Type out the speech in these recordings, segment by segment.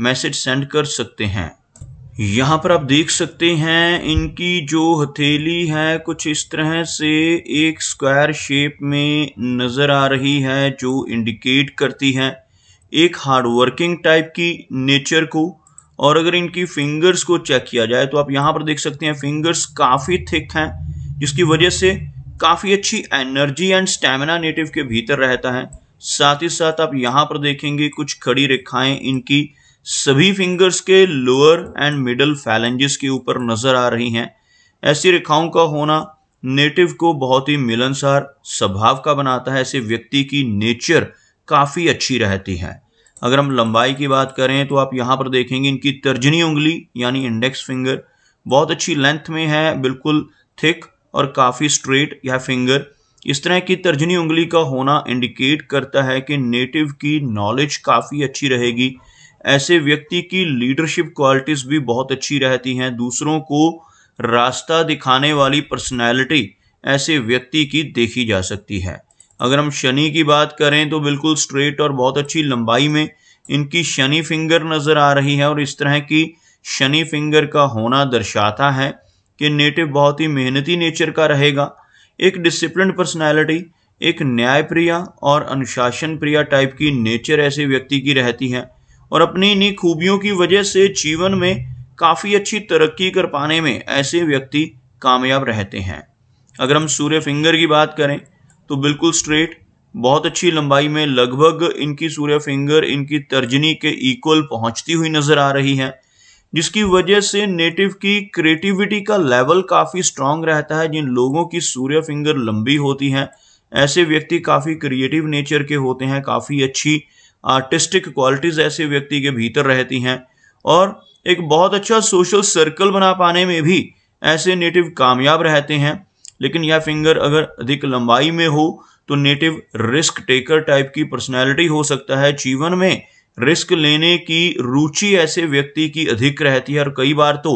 message send कर सकते हैं यहाँ पर आप देख सकते हैं इनकी जो हथेली है कुछ इस तरह से एक स्क्वायर शेप में नज़र आ रही है जो इंडिकेट करती है एक हार्ड वर्किंग टाइप की नेचर को और अगर इनकी फिंगर्स को चेक किया जाए तो आप यहाँ पर देख सकते हैं फिंगर्स काफ़ी थिक हैं जिसकी वजह से काफ़ी अच्छी एनर्जी एंड स्टेमिना नेटिव के भीतर रहता है साथ ही साथ आप यहाँ पर देखेंगे कुछ खड़ी रेखाएँ इनकी सभी फिंगर्स के लोअर एंड मिडल फैलेंजेस के ऊपर नजर आ रही हैं ऐसी रेखाओं का होना नेटिव को बहुत ही मिलनसार स्वभाव का बनाता है ऐसे व्यक्ति की नेचर काफ़ी अच्छी रहती है अगर हम लंबाई की बात करें तो आप यहाँ पर देखेंगे इनकी तर्जनी उंगली यानी इंडेक्स फिंगर बहुत अच्छी लेंथ में है बिल्कुल थिक और काफ़ी स्ट्रेट यह फिंगर इस तरह की तर्जनी उंगली का होना इंडिकेट करता है कि नेटिव की नॉलेज काफ़ी अच्छी रहेगी ऐसे व्यक्ति की लीडरशिप क्वालिटीज़ भी बहुत अच्छी रहती हैं दूसरों को रास्ता दिखाने वाली पर्सनैलिटी ऐसे व्यक्ति की देखी जा सकती है अगर हम शनि की बात करें तो बिल्कुल स्ट्रेट और बहुत अच्छी लंबाई में इनकी शनि फिंगर नज़र आ रही है और इस तरह की शनि फिंगर का होना दर्शाता है कि नेटिव बहुत ही मेहनती नेचर का रहेगा एक डिसिप्लिन पर्सनैलिटी एक न्यायप्रिया और अनुशासन प्रिया टाइप की नेचर ऐसे व्यक्ति की रहती है और अपनी इन्हीं खूबियों की वजह से जीवन में काफ़ी अच्छी तरक्की कर पाने में ऐसे व्यक्ति कामयाब रहते हैं अगर हम सूर्य फिंगर की बात करें तो बिल्कुल स्ट्रेट बहुत अच्छी लंबाई में लगभग इनकी सूर्य फिंगर इनकी तर्जनी के इक्वल पहुंचती हुई नज़र आ रही है जिसकी वजह से नेटिव की क्रिएटिविटी का लेवल काफ़ी स्ट्रांग रहता है जिन लोगों की सूर्य फिंगर लंबी होती हैं ऐसे व्यक्ति काफ़ी क्रिएटिव नेचर के होते हैं काफ़ी अच्छी आर्टिस्टिक क्वालिटीज़ ऐसे व्यक्ति के भीतर रहती हैं और एक बहुत अच्छा सोशल सर्कल बना पाने में भी ऐसे नेटिव कामयाब रहते हैं लेकिन यह फिंगर अगर अधिक लंबाई में हो तो नेटिव रिस्क टेकर टाइप की पर्सनैलिटी हो सकता है जीवन में रिस्क लेने की रुचि ऐसे व्यक्ति की अधिक रहती है और कई बार तो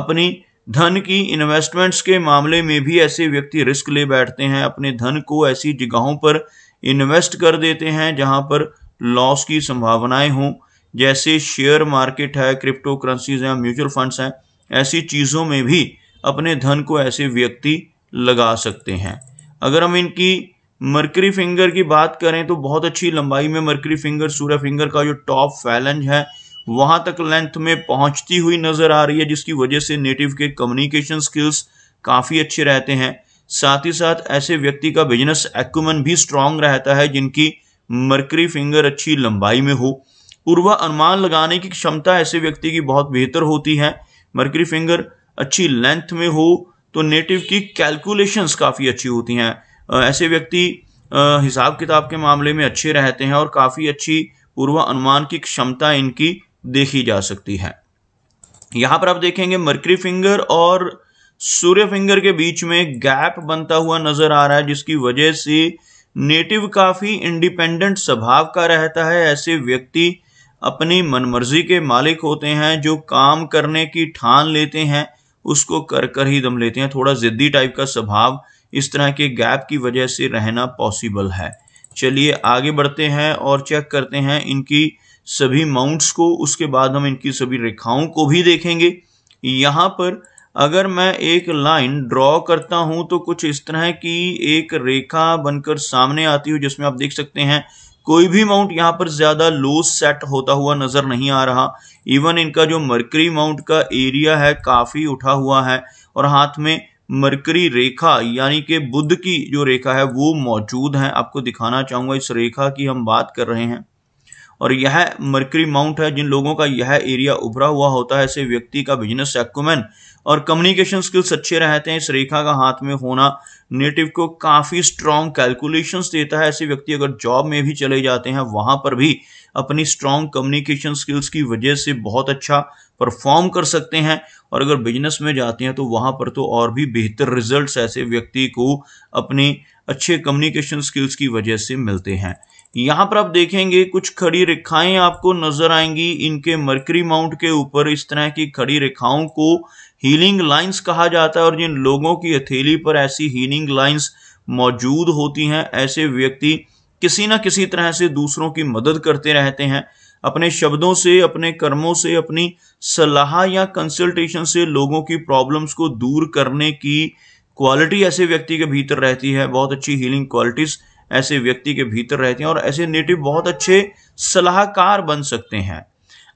अपनी धन की इन्वेस्टमेंट्स के मामले में भी ऐसे व्यक्ति रिस्क ले बैठते हैं अपने धन को ऐसी जगहों पर इन्वेस्ट कर देते हैं जहां पर लॉस की संभावनाएं हों जैसे शेयर मार्केट है क्रिप्टो करेंसीज हैं म्यूचुअल फंड्स हैं ऐसी चीज़ों में भी अपने धन को ऐसे व्यक्ति लगा सकते हैं अगर हम इनकी मर्करी फिंगर की बात करें तो बहुत अच्छी लंबाई में मर्करी फिंगर सूर्य फिंगर का जो टॉप फैलेंज है वहाँ तक लेंथ में पहुँचती हुई नजर आ रही है जिसकी वजह से नेटिव के कम्युनिकेशन स्किल्स काफ़ी अच्छे रहते हैं साथ ही साथ ऐसे व्यक्ति का बिजनेस एक्मन भी स्ट्रांग रहता है जिनकी मरकरी फिंगर अच्छी लंबाई में हो अनुमान लगाने की क्षमता ऐसे व्यक्ति की बहुत बेहतर होती है मरकरी फिंगर अच्छी लेंथ में हो तो नेटिव की कैलकुलेशंस काफ़ी अच्छी होती हैं ऐसे व्यक्ति हिसाब किताब के मामले में अच्छे रहते हैं और काफ़ी अच्छी अनुमान की क्षमता इनकी देखी जा सकती है यहाँ पर आप देखेंगे मरकरी फिंगर और सूर्य फिंगर के बीच में गैप बनता हुआ नजर आ रहा है जिसकी वजह से नेटिव काफ़ी इंडिपेंडेंट स्वभाव का रहता है ऐसे व्यक्ति अपनी मनमर्जी के मालिक होते हैं जो काम करने की ठान लेते हैं उसको कर कर ही दम लेते हैं थोड़ा ज़िद्दी टाइप का स्वभाव इस तरह के गैप की वजह से रहना पॉसिबल है चलिए आगे बढ़ते हैं और चेक करते हैं इनकी सभी माउंट्स को उसके बाद हम इनकी सभी रेखाओं को भी देखेंगे यहाँ पर अगर मैं एक लाइन ड्रॉ करता हूं तो कुछ इस तरह की एक रेखा बनकर सामने आती हुई जिसमें आप देख सकते हैं कोई भी माउंट यहाँ पर ज़्यादा लूज सेट होता हुआ नज़र नहीं आ रहा इवन इनका जो मरकरी माउंट का एरिया है काफ़ी उठा हुआ है और हाथ में मरकरी रेखा यानी कि बुद्ध की जो रेखा है वो मौजूद है आपको दिखाना चाहूंगा इस रेखा की हम बात कर रहे हैं और यह मर्करी माउंट है जिन लोगों का यह एरिया उभरा हुआ होता है ऐसे व्यक्ति का बिजनेस एक्मेंट और कम्युनिकेशन स्किल्स अच्छे रहते हैं इस रेखा का हाथ में होना नेटिव को काफ़ी स्ट्रॉन्ग कैलकुलेशंस देता है ऐसे व्यक्ति अगर जॉब में भी चले जाते हैं वहां पर भी अपनी स्ट्रॉन्ग कम्युनिकेशन स्किल्स की वजह से बहुत अच्छा परफॉर्म कर सकते हैं और अगर बिजनेस में जाते हैं तो वहाँ पर तो और भी बेहतर रिजल्ट्स ऐसे व्यक्ति को अपने अच्छे कम्युनिकेशन स्किल्स की वजह से मिलते हैं यहाँ पर आप देखेंगे कुछ खड़ी रेखाएं आपको नजर आएंगी इनके मरकरी माउंट के ऊपर इस तरह की खड़ी रेखाओं को हीलिंग लाइंस कहा जाता है और जिन लोगों की हथेली पर ऐसी हीलिंग लाइंस मौजूद होती हैं ऐसे व्यक्ति किसी न किसी तरह से दूसरों की मदद करते रहते हैं अपने शब्दों से अपने कर्मों से अपनी सलाह या कंसल्टेशन से लोगों की प्रॉब्लम्स को दूर करने की क्वालिटी ऐसे व्यक्ति के भीतर रहती है बहुत अच्छी हीलिंग क्वालिटीज़ ऐसे व्यक्ति के भीतर रहते हैं और ऐसे नेटिव बहुत अच्छे सलाहकार बन सकते हैं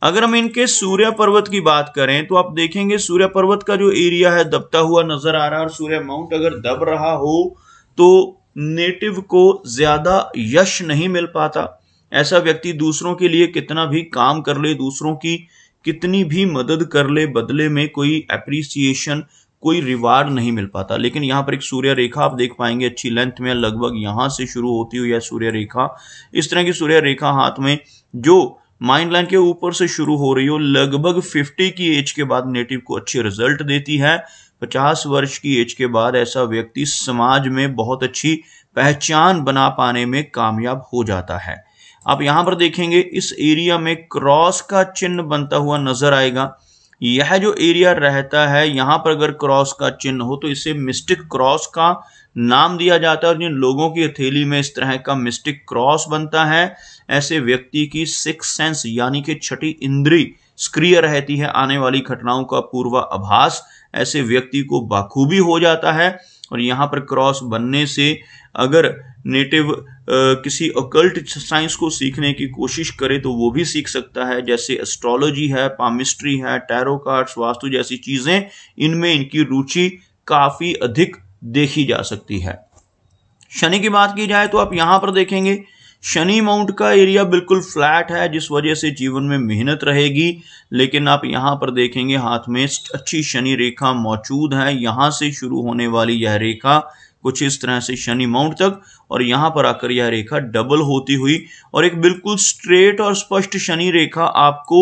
अगर हम इनके सूर्य पर्वत की बात करें तो आप देखेंगे सूर्य पर्वत का जो एरिया है दबता हुआ नजर आ रहा है और सूर्य माउंट अगर दब रहा हो तो नेटिव को ज्यादा यश नहीं मिल पाता ऐसा व्यक्ति दूसरों के लिए कितना भी काम कर ले दूसरों की कितनी भी मदद कर ले बदले में कोई एप्रिसिएशन कोई रिवार्ड नहीं मिल पाता लेकिन यहाँ पर एक सूर्य रेखा आप देख पाएंगे अच्छी लेंथ में लगभग यहाँ से शुरू होती हुई है सूर्य रेखा इस तरह की सूर्य रेखा हाथ में जो माइंड लाइन के ऊपर से शुरू हो रही हो लगभग 50 की एज के बाद नेटिव को अच्छे रिजल्ट देती है 50 वर्ष की एज के बाद ऐसा व्यक्ति समाज में बहुत अच्छी पहचान बना पाने में कामयाब हो जाता है आप यहां पर देखेंगे इस एरिया में क्रॉस का चिन्ह बनता हुआ नजर आएगा यह जो एरिया रहता है यहाँ पर अगर क्रॉस का चिन्ह हो तो इसे मिस्टिक क्रॉस का नाम दिया जाता है और जिन लोगों की हथेली में इस तरह का मिस्टिक क्रॉस बनता है ऐसे व्यक्ति की सिक्स सेंस यानी कि छठी इंद्री सक्रिय रहती है आने वाली घटनाओं का पूर्वाभास ऐसे व्यक्ति को बाखूबी हो जाता है और यहाँ पर क्रॉस बनने से अगर नेटिव किसी अकल्ट साइंस को सीखने की कोशिश करे तो वो भी सीख सकता है जैसे एस्ट्रोलॉजी है पामिस्ट्री है टैरो कार्ड्स वास्तु जैसी चीज़ें इनमें इनकी रुचि काफ़ी अधिक देखी जा सकती है शनि की बात की जाए तो आप यहां पर देखेंगे शनि माउंट का एरिया बिल्कुल फ्लैट है जिस वजह से जीवन में मेहनत रहेगी लेकिन आप यहां पर देखेंगे हाथ में अच्छी शनि रेखा मौजूद है यहां से शुरू होने वाली यह रेखा कुछ इस तरह से शनि माउंट तक और यहां पर आकर यह रेखा डबल होती हुई और एक बिल्कुल स्ट्रेट और स्पष्ट शनि रेखा आपको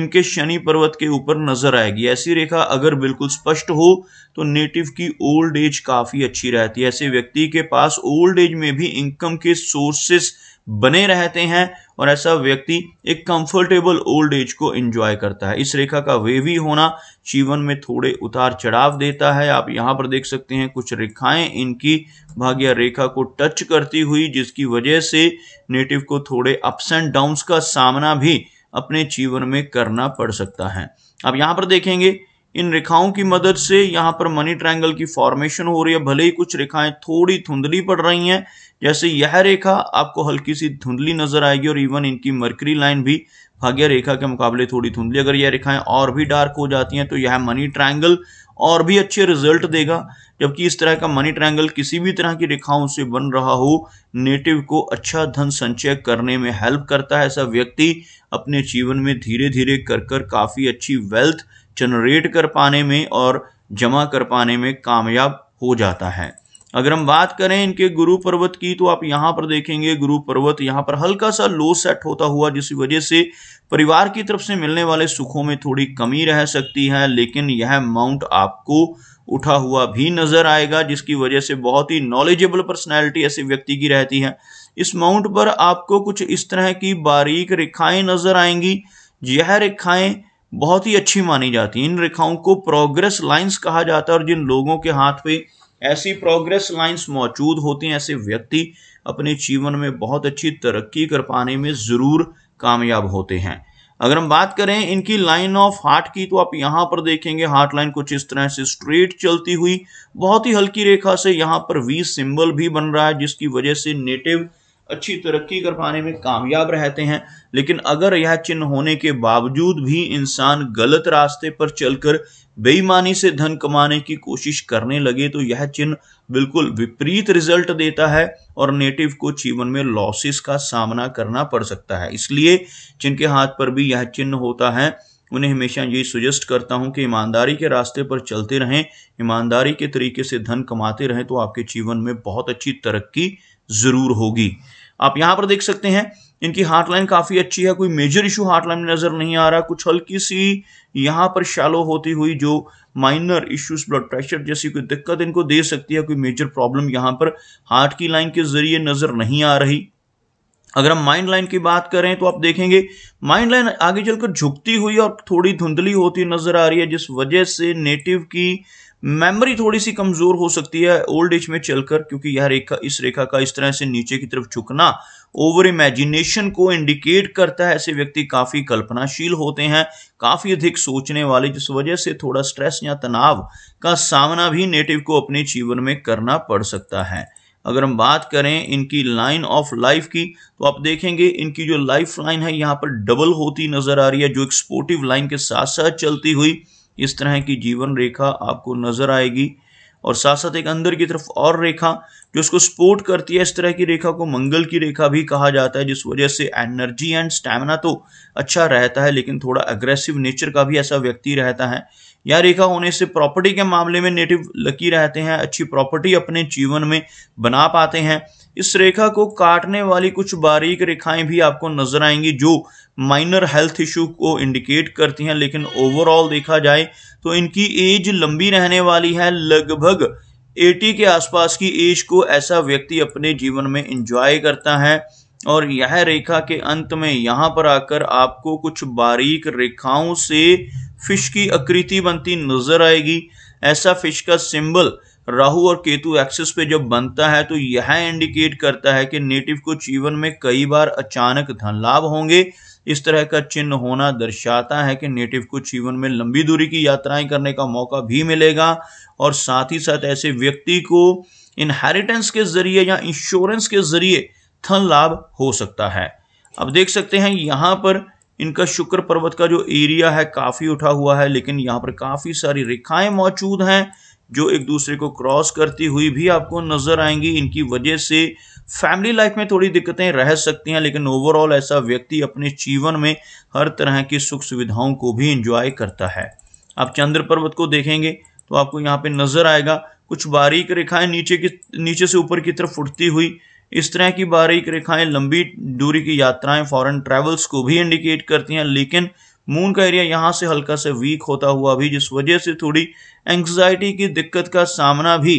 इनके शनि पर्वत के ऊपर नजर आएगी ऐसी रेखा अगर बिल्कुल स्पष्ट हो तो नेटिव की ओल्ड एज काफी अच्छी रहती है ऐसे व्यक्ति के पास ओल्ड एज में भी इनकम के सोर्सेस बने रहते हैं और ऐसा व्यक्ति एक कंफर्टेबल ओल्ड एज को एंजॉय करता है इस रेखा का वेवी होना जीवन में थोड़े उतार चढ़ाव देता है आप यहाँ पर देख सकते हैं कुछ रेखाएं इनकी भाग्य रेखा को टच करती हुई जिसकी वजह से नेटिव को थोड़े अप्स एंड डाउन्स का सामना भी अपने जीवन में करना पड़ सकता है अब यहाँ पर देखेंगे इन रेखाओं की मदद से यहाँ पर मनी ट्रायंगल की फॉर्मेशन हो रही है भले ही कुछ रेखाएं थोड़ी धुंधली पड़ रही हैं जैसे यह रेखा आपको हल्की सी धुंधली नजर आएगी और इवन इनकी मर्करी लाइन भी भाग्य रेखा के मुकाबले थोड़ी धुंधली अगर यह रेखाएं और भी डार्क हो जाती हैं तो यह मनी ट्रायंगल और भी अच्छे रिजल्ट देगा जबकि इस तरह का मनी ट्रायंगल किसी भी तरह की रेखाओं से बन रहा हो नेटिव को अच्छा धन संचय करने में हेल्प करता है ऐसा व्यक्ति अपने जीवन में धीरे धीरे कर कर काफ़ी अच्छी वेल्थ जनरेट कर पाने में और जमा कर पाने में कामयाब हो जाता है अगर हम बात करें इनके गुरु पर्वत की तो आप यहाँ पर देखेंगे गुरु पर्वत यहाँ पर हल्का सा लो सेट होता हुआ जिस वजह से परिवार की तरफ से मिलने वाले सुखों में थोड़ी कमी रह सकती है लेकिन यह माउंट आपको उठा हुआ भी नजर आएगा जिसकी वजह से बहुत ही नॉलेजेबल पर्सनैलिटी ऐसे व्यक्ति की रहती है इस माउंट पर आपको कुछ इस तरह की बारीक रेखाएं नजर आएंगी यह रेखाएं बहुत ही अच्छी मानी जाती है इन रेखाओं को प्रोग्रेस लाइंस कहा जाता है और जिन लोगों के हाथ पे ऐसी प्रोग्रेस लाइंस मौजूद होती हैं ऐसे व्यक्ति अपने जीवन में बहुत अच्छी तरक्की कर पाने में ज़रूर कामयाब होते हैं अगर हम बात करें इनकी लाइन ऑफ हार्ट की तो आप यहाँ पर देखेंगे हार्ट लाइन कुछ इस तरह से स्ट्रेट चलती हुई बहुत ही हल्की रेखा से यहाँ पर वी सिंबल भी बन रहा है जिसकी वजह से नेटिव अच्छी तरक्की कर पाने में कामयाब रहते हैं लेकिन अगर यह चिन्ह होने के बावजूद भी इंसान गलत रास्ते पर चलकर बेईमानी से धन कमाने की कोशिश करने लगे तो यह चिन्ह बिल्कुल विपरीत रिजल्ट देता है और नेटिव को जीवन में लॉसेस का सामना करना पड़ सकता है इसलिए जिनके हाथ पर भी यह चिन्ह होता है उन्हें हमेशा यही सुजेस्ट करता हूँ कि ईमानदारी के रास्ते पर चलते रहें ईमानदारी के तरीके से धन कमाते रहें तो आपके जीवन में बहुत अच्छी तरक्की ज़रूर होगी आप यहां पर देख सकते हैं इनकी हार्टलाइन काफ़ी अच्छी है कोई मेजर इशू हार्टलाइन में नज़र नहीं आ रहा कुछ हल्की सी यहाँ पर शैलो होती हुई जो माइनर इश्यूज ब्लड प्रेशर जैसी कोई दिक्कत इनको दे सकती है कोई मेजर प्रॉब्लम यहाँ पर हार्ट की लाइन के जरिए नज़र नहीं आ रही अगर हम माइंड लाइन की बात करें तो आप देखेंगे माइंड लाइन आगे चलकर झुकती हुई और थोड़ी धुंधली होती नजर आ रही है जिस वजह से नेटिव की मेमोरी थोड़ी सी कमजोर हो सकती है ओल्ड एज में चलकर क्योंकि यह रेखा इस रेखा का इस तरह से नीचे की तरफ झुकना ओवर इमेजिनेशन को इंडिकेट करता है ऐसे व्यक्ति काफी कल्पनाशील होते हैं काफी अधिक सोचने वाले जिस वजह से थोड़ा स्ट्रेस या तनाव का सामना भी नेटिव को अपने जीवन में करना पड़ सकता है अगर हम बात करें इनकी लाइन ऑफ लाइफ की तो आप देखेंगे इनकी जो लाइफ लाइन है यहाँ पर डबल होती नजर आ रही है जो एक स्पोर्टिव लाइन के साथ साथ चलती हुई इस तरह की जीवन रेखा आपको नजर आएगी और साथ साथ एक अंदर की तरफ और रेखा जो उसको सपोर्ट करती है इस तरह की रेखा को मंगल की रेखा भी कहा जाता है जिस वजह से एनर्जी एंड स्टैमिना तो अच्छा रहता है लेकिन थोड़ा अग्रेसिव नेचर का भी ऐसा व्यक्ति रहता है यह रेखा होने से प्रॉपर्टी के मामले में नेटिव लकी रहते हैं अच्छी प्रॉपर्टी अपने जीवन में बना पाते हैं इस रेखा को काटने वाली कुछ बारीक रेखाएं भी आपको नजर आएंगी जो माइनर हेल्थ इशू को इंडिकेट करती हैं लेकिन ओवरऑल देखा जाए तो इनकी एज लंबी रहने वाली है लगभग 80 के आसपास की एज को ऐसा व्यक्ति अपने जीवन में इंजॉय करता है और यह रेखा के अंत में यहाँ पर आकर आपको कुछ बारीक रेखाओं से फिश की आकृति बनती नजर आएगी ऐसा फिश का सिंबल राहु और केतु एक्सिस पे जब बनता है तो यह इंडिकेट करता है कि नेटिव को जीवन में कई बार अचानक धन लाभ होंगे इस तरह का चिन्ह होना दर्शाता है कि नेटिव को जीवन में लंबी दूरी की यात्राएं करने का मौका भी मिलेगा और साथ ही साथ ऐसे व्यक्ति को इनहेरिटेंस के जरिए या इंश्योरेंस के जरिए धन लाभ हो सकता है अब देख सकते हैं यहाँ पर इनका शुक्र पर्वत का जो एरिया है काफ़ी उठा हुआ है लेकिन यहाँ पर काफ़ी सारी रेखाएं मौजूद हैं जो एक दूसरे को क्रॉस करती हुई भी आपको नजर आएंगी इनकी वजह से फैमिली लाइफ में थोड़ी दिक्कतें रह सकती हैं लेकिन ओवरऑल ऐसा व्यक्ति अपने जीवन में हर तरह की सुख सुविधाओं को भी इंजॉय करता है आप चंद्र पर्वत को देखेंगे तो आपको यहाँ पे नजर आएगा कुछ बारीक रेखाएं नीचे की नीचे से ऊपर की तरफ उठती हुई इस तरह की बारीक रेखाएं लंबी दूरी की यात्राएं फॉरेन ट्रेवल्स को भी इंडिकेट करती हैं लेकिन मून का एरिया यहाँ से हल्का सा वीक होता हुआ भी जिस वजह से थोड़ी एंग्जाइटी की दिक्कत का सामना भी